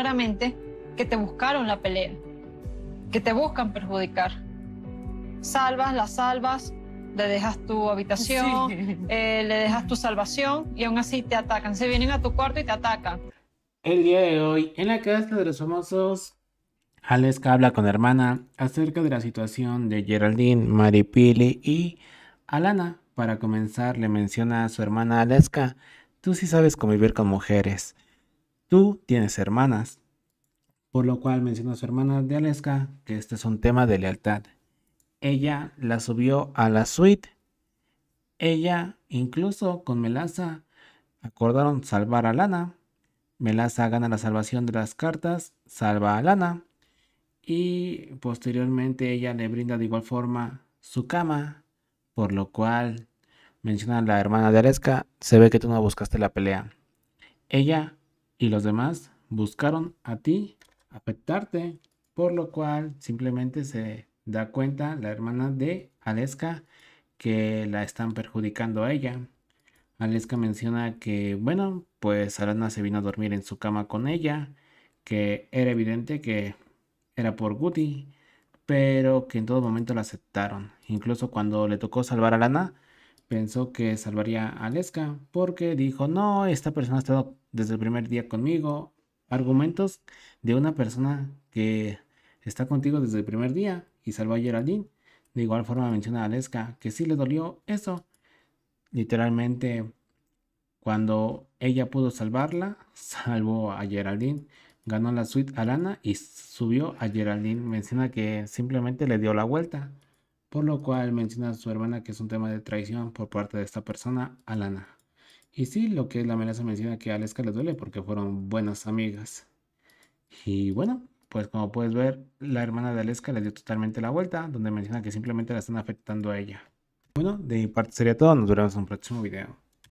claramente que te buscaron la pelea, que te buscan perjudicar. Salvas, la salvas, le dejas tu habitación, eh, le dejas tu salvación y aún así te atacan. Se vienen a tu cuarto y te atacan. El día de hoy, en la casa de los famosos, Aleska habla con hermana acerca de la situación de Geraldine, Maripili y Alana. Para comenzar, le menciona a su hermana Aleska, tú sí sabes convivir con mujeres. Tú tienes hermanas, por lo cual menciona a su hermana de Aleska que este es un tema de lealtad. Ella la subió a la suite. Ella, incluso con Melaza, acordaron salvar a Lana. Melaza gana la salvación de las cartas, salva a Lana. Y posteriormente ella le brinda de igual forma su cama, por lo cual menciona a la hermana de Aleska, se ve que tú no buscaste la pelea. Ella y los demás buscaron a ti afectarte, por lo cual simplemente se da cuenta la hermana de Aleska que la están perjudicando a ella. Aleska menciona que, bueno, pues Alana se vino a dormir en su cama con ella, que era evidente que era por Guti, pero que en todo momento la aceptaron. Incluso cuando le tocó salvar a Alana, pensó que salvaría a Aleska porque dijo, no, esta persona ha estado desde el primer día conmigo. Argumentos de una persona que está contigo desde el primer día y salvó a Geraldine. De igual forma menciona a Aleska que sí le dolió eso. Literalmente, cuando ella pudo salvarla, salvó a Geraldine. Ganó la suite a Lana y subió a Geraldine. Menciona que simplemente le dio la vuelta por lo cual menciona a su hermana que es un tema de traición por parte de esta persona, Alana. Y sí, lo que es la amenaza menciona que a Aleska le duele porque fueron buenas amigas. Y bueno, pues como puedes ver, la hermana de Aleska le dio totalmente la vuelta, donde menciona que simplemente la están afectando a ella. Bueno, de mi parte sería todo, nos vemos en un próximo video.